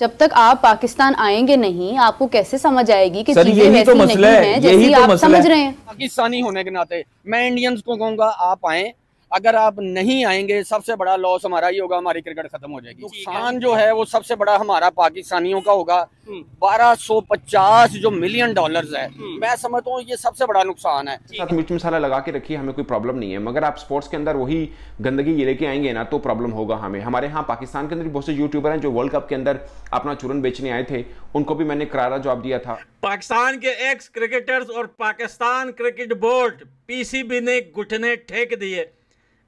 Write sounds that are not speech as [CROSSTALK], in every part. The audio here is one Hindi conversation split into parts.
जब तक आप पाकिस्तान आएंगे नहीं आपको कैसे समझ आएगी कि चीजें वैसी तो नहीं है जैसी तो आप समझ रहे हैं पाकिस्तानी होने के नाते मैं इंडियंस को कहूंगा आप आए अगर आप नहीं आएंगे सबसे बड़ा लॉस हमारा ही होगा हमारी क्रिकेट खत्म हो जाएगी नुकसान जो है वो सबसे बड़ा हमारा पाकिस्तानियों का होगा 1250 हम्म। जो मिलियन डॉलर्स है हम्म। मैं समझता हूँ ये सबसे बड़ा नुकसान है साथ मिर्च मसाला लगा के रखिए हमें कोई प्रॉब्लम नहीं है मगर आप स्पोर्ट्स के अंदर वही गंदगी ये लेके आएंगे ना तो प्रॉब्लम होगा हमें हमारे यहाँ पाकिस्तान के अंदर बहुत से यूट्यूबर हैं जो वर्ल्ड कप के अंदर अपना चूरन बेचने आए थे उनको भी मैंने करारा जवाब दिया था पाकिस्तान के एक्स क्रिकेटर्स और पाकिस्तान क्रिकेट बोर्ड पीसीबी ने घुटने ठेक दिए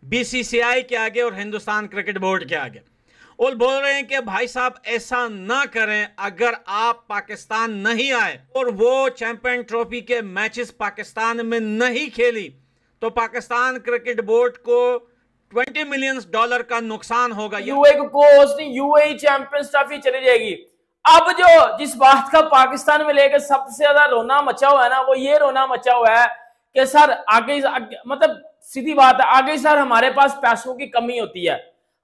बीसीसीआई के आगे और हिंदुस्तान क्रिकेट बोर्ड के आगे और बोल रहे हैं कि भाई साहब ऐसा ना करें अगर आप पाकिस्तान नहीं आए और वो चैंपियन ट्रॉफी के मैचेस पाकिस्तान में नहीं खेली तो पाकिस्तान क्रिकेट बोर्ड को 20 मिलियन डॉलर का नुकसान होगा यूए को यूए चैंपियंस ट्रॉफी चली जाएगी अब जो जिस बात का पाकिस्तान में लेकर सबसे ज्यादा रोना मचा हुआ है ना वो ये रोना मचा हुआ है कि सर आगे, आगे मतलब सीधी बात है आगे सर हमारे पास पैसों की कमी होती है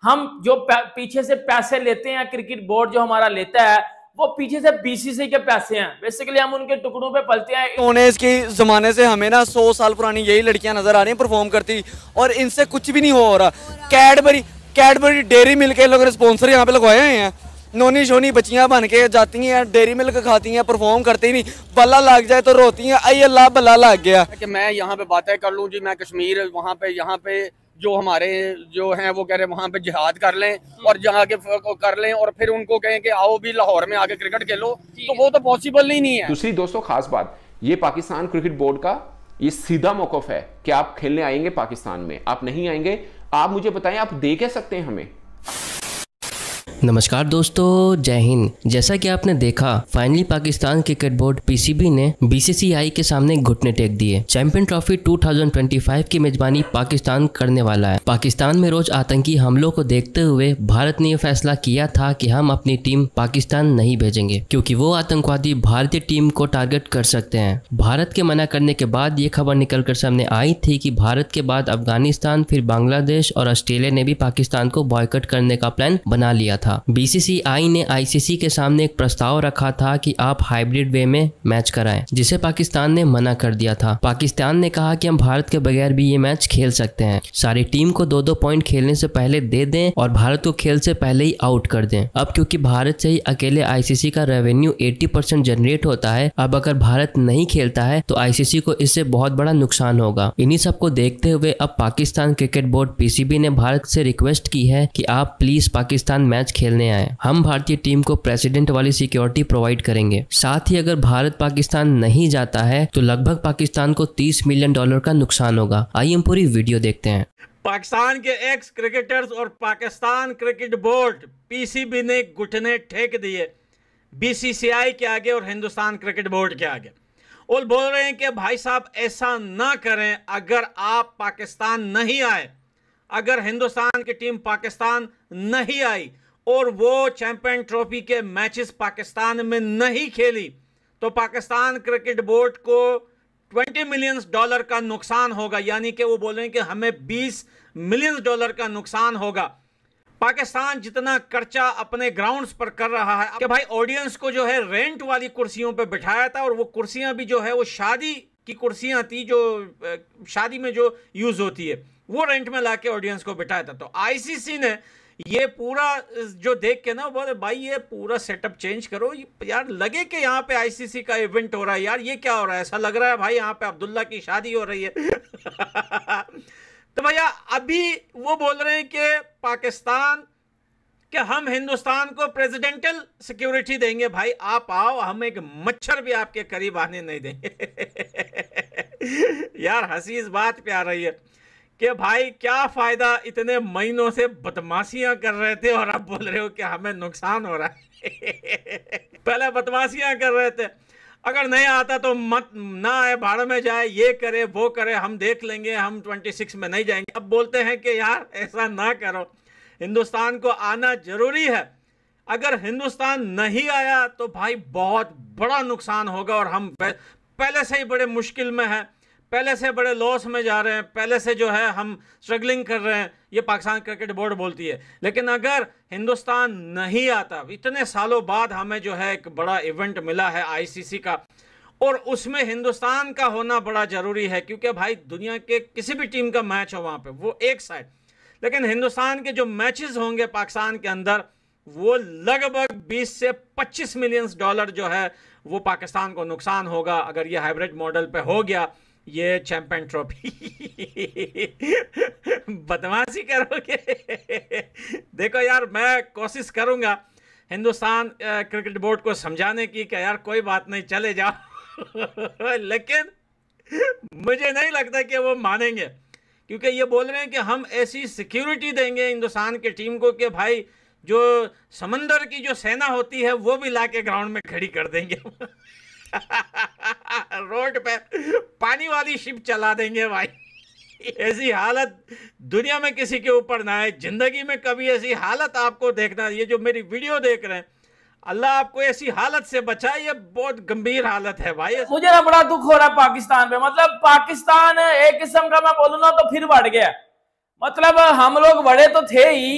हम जो पीछे से पैसे लेते हैं क्रिकेट बोर्ड जो हमारा लेता है वो पीछे से बीसीसी के पैसे हैं बेसिकली हम उनके टुकड़ों पे पलते हैं टोनेज के जमाने से हमें ना सौ साल पुरानी यही लड़कियां नजर आ रही हैं परफॉर्म करती और इनसे कुछ भी नहीं हो रहा कैडबरी कैडबरी डेयरी के लोग स्पॉन्सर यहाँ पे लगवाए हुए हैं नोनी शोनी बच्चियाँ बन के जाती हैं डेयरी मिल्क खाती हैं परफॉर्म करती नहीं बल्ला लग जाए तो रोती हैं आई अल्लाह बल्ला लग गया कि मैं यहाँ पे बातें कर लूँ जी मैं कश्मीर वहाँ पे यहाँ पे जो हमारे जो हैं वो कह रहे हैं वहाँ पे जिहाद कर लें और हम्म। जहाँ के कर लें और फिर उनको कहें कि आओ भी लाहौर में आके क्रिकेट खेलो तो वो तो पॉसिबल ही नहीं है दूसरी दोस्तों खास बात ये पाकिस्तान क्रिकेट बोर्ड का ये सीधा मौकफ है कि आप खेलने आएंगे पाकिस्तान में आप नहीं आएंगे आप मुझे बताएं आप दे कह सकते हैं हमें नमस्कार दोस्तों जय हिंद जैसा कि आपने देखा finally Pakistan cricket board PCB ने बीसीसीआई के सामने घुटने टेक दिए चैंपियन ट्रॉफी 2025 की मेजबानी पाकिस्तान करने वाला है पाकिस्तान में रोज आतंकी हमलों को देखते हुए भारत ने यह फैसला किया था कि हम अपनी टीम पाकिस्तान नहीं भेजेंगे क्योंकि वो आतंकवादी भारतीय टीम को टारगेट कर सकते हैं भारत के मना करने के बाद ये खबर निकल कर सामने आई थी की भारत के बाद अफगानिस्तान फिर बांग्लादेश और ऑस्ट्रेलिया ने भी पाकिस्तान को बॉयकट करने का प्लान बना लिया था था बीसीसीआई ने आईसीसी के सामने एक प्रस्ताव रखा था कि आप हाइब्रिड वे में मैच कराएं जिसे पाकिस्तान ने मना कर दिया था पाकिस्तान ने कहा कि हम भारत के बगैर भी ये मैच खेल सकते हैं सारी टीम को दो दो पॉइंट खेलने से पहले दे दें और भारत को खेल से पहले ही आउट कर दें अब क्योंकि भारत से ही अकेले आईसीसी का रेवेन्यू 80 परसेंट जनरेट होता है अब अगर भारत नहीं खेलता है तो आईसीसी को इससे बहुत बड़ा नुकसान होगा इन्हीं सब को देखते हुए अब पाकिस्तान क्रिकेट बोर्ड पीसीबी ने भारत से रिक्वेस्ट की है कि आप प्लीज पाकिस्तान मैच खेलने आए हम भारतीय टीम को प्रेसिडेंट वाली सिक्योरिटी प्रोवाइड करेंगे साथ ही अगर भारत पाकिस्तान नहीं जाता है तो लगभग पाकिस्तान को 30 मिलियन डॉलर का नुकसान होगा आइए हम पूरी वीडियो देखते हैं पाकिस्तान के एक्स क्रिकेटर्स और पाकिस्तान क्रिकेट बोर्ड पीसीबी ने घुटने ठेक दिए बीसीसीआई के आगे और हिंदुस्तान क्रिकेट बोर्ड के आगे और बोल रहे हैं कि भाई साहब ऐसा ना करें अगर आप पाकिस्तान नहीं आए अगर हिंदुस्तान की टीम पाकिस्तान नहीं आई और वो चैंपियन ट्रॉफी के मैचेस पाकिस्तान में नहीं खेली तो पाकिस्तान क्रिकेट बोर्ड को 20 मिलियन डॉलर का नुकसान होगा यानी कि वो बोल कि हमें 20 मिलियन डॉलर का नुकसान होगा पाकिस्तान जितना खर्चा अपने ग्राउंड्स पर कर रहा है कि भाई ऑडियंस को जो है रेंट वाली कुर्सियों पर बिठाया था और वो कुर्सियां भी जो है वो शादी की कुर्सियां थी जो शादी में जो यूज होती है वो रेंट में लाके ऑडियंस को बिठाया था तो आईसीसी ने ये पूरा जो देख के ना बोले भाई ये पूरा सेटअप चेंज करो यार लगे कि यहाँ पे आईसीसी का इवेंट हो रहा है यार ये क्या हो रहा है ऐसा लग रहा है भाई यहाँ पे अब्दुल्ला की शादी हो रही है [LAUGHS] तो भैया अभी वो बोल रहे हैं कि पाकिस्तान कि हम हिंदुस्तान को प्रेसिडेंटल सिक्योरिटी देंगे भाई आप आओ हम एक मच्छर भी आपके करीब आने नहीं देंगे [LAUGHS] यार हंसी इस बात पे आ रही है कि भाई क्या फ़ायदा इतने महीनों से बदमाशियां कर रहे थे और अब बोल रहे हो कि हमें नुकसान हो रहा है [LAUGHS] पहले बदमाशियां कर रहे थे अगर नहीं आता तो मत ना आए भाड़ में जाए ये करे वो करे हम देख लेंगे हम 26 में नहीं जाएंगे अब बोलते हैं कि यार ऐसा ना करो हिंदुस्तान को आना जरूरी है अगर हिंदुस्तान नहीं आया तो भाई बहुत बड़ा नुकसान होगा और हम पहले से ही बड़े मुश्किल में हैं पहले से बड़े लॉस में जा रहे हैं पहले से जो है हम स्ट्रगलिंग कर रहे हैं ये पाकिस्तान क्रिकेट बोर्ड बोलती है लेकिन अगर हिंदुस्तान नहीं आता इतने सालों बाद हमें जो है एक बड़ा इवेंट मिला है आईसीसी का और उसमें हिंदुस्तान का होना बड़ा ज़रूरी है क्योंकि भाई दुनिया के किसी भी टीम का मैच हो वहाँ पर वो एक साइड लेकिन हिंदुस्तान के जो मैचेस होंगे पाकिस्तान के अंदर वो लगभग 20 से 25 मिलियंस डॉलर जो है वो पाकिस्तान को नुकसान होगा अगर ये हाइब्रिड मॉडल पे हो गया ये चैंपियन ट्रॉफी [LAUGHS] बदमाशी करोगे देखो यार मैं कोशिश करूँगा हिंदुस्तान क्रिकेट बोर्ड को समझाने की कि यार कोई बात नहीं चले जाओ [LAUGHS] लेकिन मुझे नहीं लगता कि वो मानेंगे क्योंकि ये बोल रहे हैं कि हम ऐसी सिक्योरिटी देंगे हिंदुस्तान के टीम को कि भाई जो समंदर की जो सेना होती है वो भी लाके ग्राउंड में खड़ी कर देंगे [LAUGHS] [LAUGHS] रोड पे पानी वाली शिप चला देंगे भाई ऐसी हालत दुनिया में किसी के ऊपर ना आए ज़िंदगी में कभी ऐसी हालत आपको देखना ये जो मेरी वीडियो देख रहे हैं अल्लाह आपको ऐसी हालत से बचाए ये बहुत गंभीर हालत है भाई मुझे ना बड़ा दुख हो रहा है पाकिस्तान पे मतलब पाकिस्तान एक किस्म का मैं बोलू ना तो फिर बढ़ गया मतलब हम लोग बड़े तो थे ही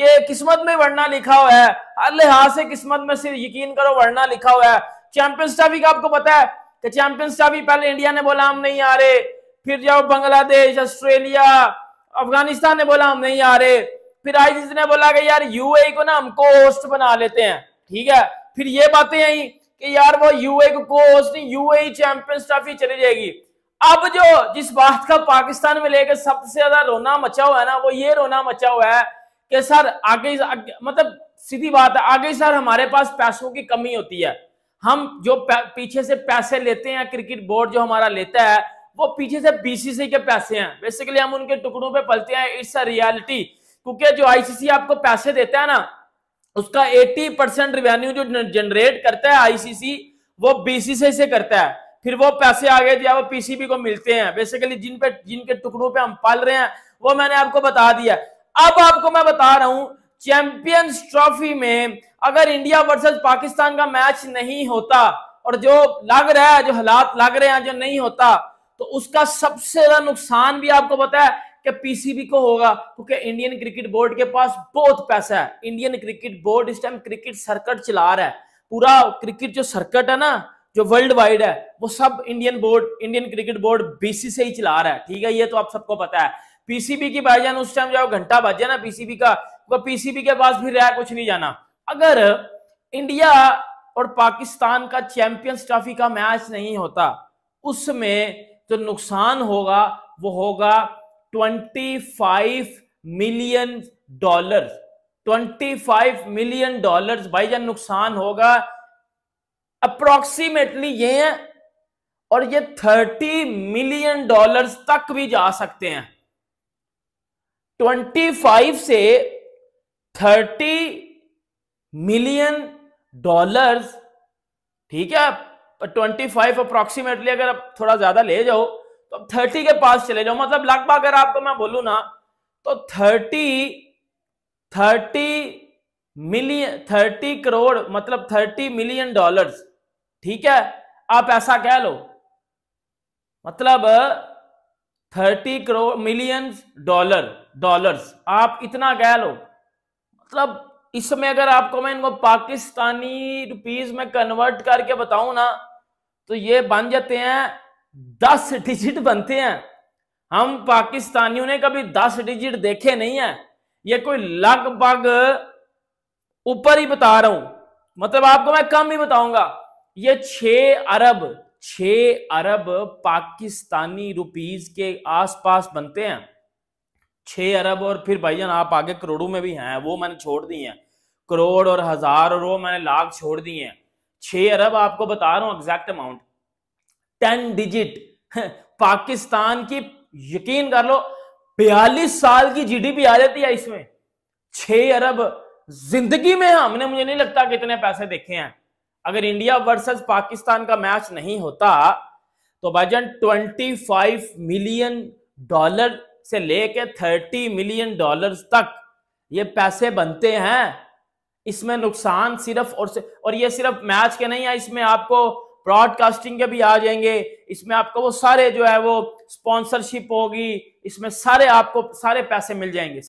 कि किस्मत में वरना लिखा हुआ है अल्लाह से किस्मत में सिर्फ यकीन करो वरना लिखा हुआ है चैंपियंस ट्रॉफी का आपको पता है कि चैंपियंस ट्रॉफी पहले इंडिया ने बोला हम नहीं आ रहे फिर जाओ बांग्लादेश ऑस्ट्रेलिया अफगानिस्तान ने बोला हम नहीं आ रहे फिर आईसीसी ने बोला कि यार यूएई को ना हम को होस्ट बना लेते हैं ठीक है फिर ये बातें आई कि यार वो यूए को को होस्ट नहीं यूए चैंपियंस ट्रॉफी चली जाएगी अब जो जिस बात का पाकिस्तान में लेकर सबसे ज्यादा रोना मचा हुआ है ना वो ये रोना मचा हुआ है कि सर आगे, आगे मतलब सीधी बात है आगे सर हमारे पास पैसों की कमी होती है हम जो पीछे से पैसे लेते हैं क्रिकेट बोर्ड जो हमारा लेता है वो पीछे से बीसीसी के पैसे हैं बेसिकली हम उनके टुकड़ों पे पलते हैं इट्स अ रियलिटी क्योंकि जो आईसीसी आपको पैसे देता है ना उसका 80 परसेंट रिवेन्यू जो जनरेट करता है आईसीसी वो बीसीसी से करता है फिर वो पैसे आगे दिया वो पीसीबी को मिलते हैं बेसिकली जिन पे जिनके टुकड़ों पे हम पाल रहे हैं वो मैंने आपको बता दिया अब आपको मैं बता रहा हूं चैंपियंस ट्रॉफी में अगर इंडिया वर्सेस पाकिस्तान का मैच नहीं होता और जो लग रहा है जो हालात लग रहे हैं जो नहीं होता तो उसका सबसे ज्यादा नुकसान भी आपको पता है कि पीसीबी को होगा क्योंकि इंडियन क्रिकेट बोर्ड के पास बहुत पैसा है इंडियन क्रिकेट बोर्ड इस टाइम क्रिकेट सर्कट चला रहा है पूरा क्रिकेट जो सर्कट है ना जो वर्ल्ड वाइड है वो सब Indian board Indian cricket board BC से ही चला रहा है ठीक है ये तो आप सबको पता है पीसीबी की भाईजान उस टाइम जाओ घंटा बाजे ना पीसीबी का वो पीसीबी के पास भी रहा कुछ नहीं जाना अगर इंडिया और पाकिस्तान का चैंपियंस ट्रॉफी का मैच नहीं होता उसमें जो तो नुकसान होगा वो होगा 25 मिलियन डॉलर 25 मिलियन डॉलर्स जान नुकसान होगा अप्रोक्सीमेटली ये है और ये 30 मिलियन डॉलर्स तक भी जा सकते हैं 25 से 30 मिलियन डॉलर्स ठीक है ट्वेंटी फाइव अप्रोक्सीमेटली अगर आप थोड़ा ज्यादा ले जाओ तो अब थर्टी के पास चले जाओ मतलब लगभग अगर आपको मैं बोलू ना तो thirty thirty million thirty crore मतलब थर्टी मिलियन डॉलर्स ठीक है आप ऐसा कह लो मतलब thirty crore million dollar dollars आप इतना कह लो मतलब इस समय अगर आपको मैं इनको पाकिस्तानी रुपीज में कन्वर्ट करके बताऊं ना तो ये बन जाते हैं दस डिजिट बनते हैं हम पाकिस्तानियों ने कभी दस डिजिट देखे नहीं है ये कोई लगभग ऊपर ही बता रहा हूं मतलब आपको मैं कम ही बताऊंगा ये छे अरब छ अरब पाकिस्तानी रुपीज के आसपास बनते हैं छ अरब और फिर भाईजान आप आगे करोड़ों में भी हैं वो मैंने छोड़ दी हैं करोड़ और हजार और वो मैंने लाख छोड़ दिए हैं छे अरब आपको बता रहा हूं exact amount ten digit Pakistan की यकीन कर लो बयालीस साल की जीडीपी आ जाती है इसमें छ अरब जिंदगी में हमने मुझे नहीं लगता कितने पैसे देखे हैं अगर इंडिया वर्सेस पाकिस्तान का मैच नहीं होता तो भाईजान 25 मिलियन डॉलर से लेके 30 मिलियन डॉलर तक ये पैसे बनते हैं इसमें नुकसान सिर्फ और सिर्फ, और ये सिर्फ मैच के नहीं है इसमें आपको ब्रॉडकास्टिंग के भी आ जाएंगे इसमें आपको वो सारे जो है वो स्पॉन्सरशिप होगी इसमें सारे आपको सारे पैसे मिल जाएंगे